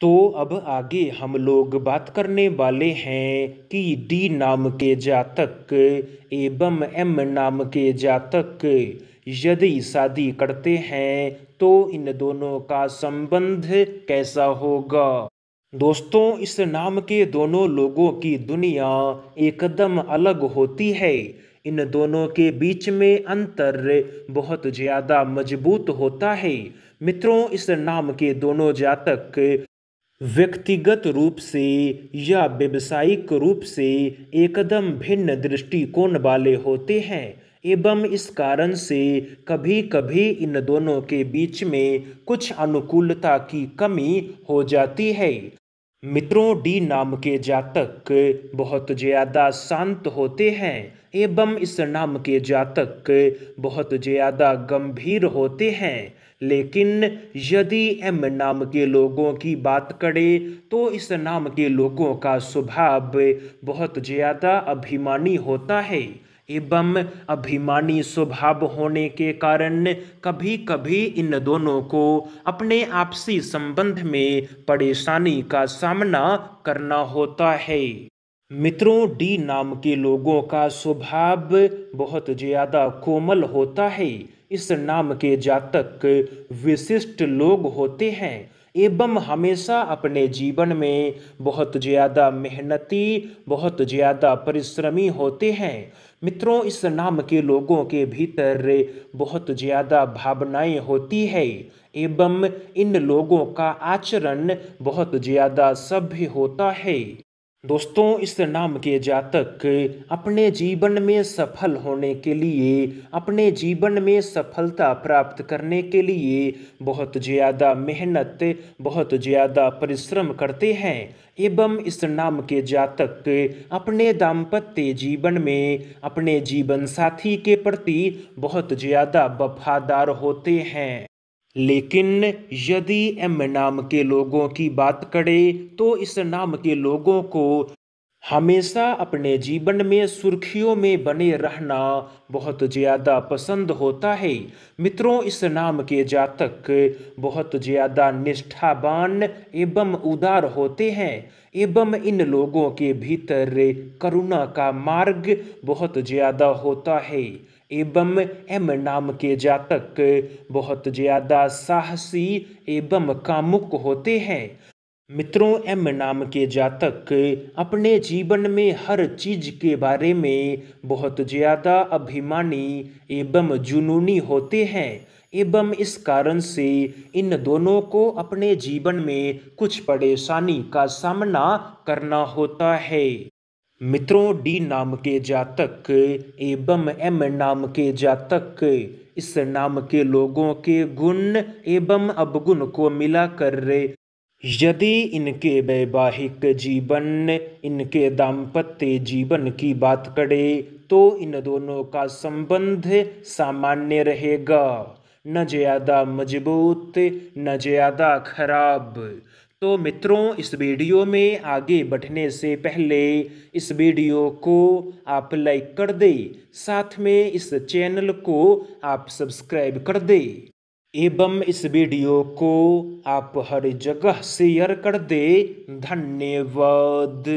तो अब आगे हम लोग बात करने वाले हैं कि डी नाम के जातक एवं एम नाम के जातक यदि शादी करते हैं तो इन दोनों का संबंध कैसा होगा दोस्तों इस नाम के दोनों लोगों की दुनिया एकदम अलग होती है इन दोनों के बीच में अंतर बहुत ज़्यादा मजबूत होता है मित्रों इस नाम के दोनों जातक व्यक्तिगत रूप से या व्यावसायिक रूप से एकदम भिन्न दृष्टिकोण वाले होते हैं एवं इस कारण से कभी कभी इन दोनों के बीच में कुछ अनुकूलता की कमी हो जाती है मित्रों डी नाम के जातक बहुत ज़्यादा शांत होते हैं एवं इस नाम के जातक बहुत ज़्यादा गंभीर होते हैं लेकिन यदि एम नाम के लोगों की बात करें तो इस नाम के लोगों का स्वभाव बहुत ज़्यादा अभिमानी होता है एवं अभिमानी स्वभाव होने के कारण कभी कभी इन दोनों को अपने आपसी संबंध में परेशानी का सामना करना होता है मित्रों डी नाम के लोगों का स्वभाव बहुत ज़्यादा कोमल होता है इस नाम के जातक विशिष्ट लोग होते हैं एवं हमेशा अपने जीवन में बहुत ज़्यादा मेहनती बहुत ज़्यादा परिश्रमी होते हैं मित्रों इस नाम के लोगों के भीतर बहुत ज़्यादा भावनाएं होती है एवं इन लोगों का आचरण बहुत ज़्यादा सभ्य होता है दोस्तों इस नाम के जातक अपने जीवन में सफल होने के लिए अपने जीवन में सफलता प्राप्त करने के लिए बहुत ज़्यादा मेहनत बहुत ज़्यादा परिश्रम करते हैं एवं इस नाम के जातक अपने दाम्पत्य जीवन में अपने जीवन साथी के प्रति बहुत ज़्यादा वफादार होते हैं लेकिन यदि एम नाम के लोगों की बात करें तो इस नाम के लोगों को हमेशा अपने जीवन में सुर्खियों में बने रहना बहुत ज़्यादा पसंद होता है मित्रों इस नाम के जातक बहुत ज़्यादा निष्ठावान एवं उदार होते हैं एवं इन लोगों के भीतर करुणा का मार्ग बहुत ज़्यादा होता है एवं एम नाम के जातक बहुत ज़्यादा साहसी एवं कामुक होते हैं मित्रों एम नाम के जातक अपने जीवन में हर चीज के बारे में बहुत ज़्यादा अभिमानी एवं जुनूनी होते हैं एवं इस कारण से इन दोनों को अपने जीवन में कुछ परेशानी का सामना करना होता है मित्रों डी नाम के जातक एवं एम नाम के जातक इस नाम के लोगों के गुण एवं अवगुण को मिला कर रहे यदि इनके वैवाहिक जीवन इनके दाम्पत्य जीवन की बात करे तो इन दोनों का संबंध सामान्य रहेगा न ज़्यादा मजबूत न ज़्यादा खराब तो मित्रों इस वीडियो में आगे बढ़ने से पहले इस वीडियो को आप लाइक कर दे साथ में इस चैनल को आप सब्सक्राइब कर दे एवं इस वीडियो को आप हर जगह शेयर कर दे धन्यवाद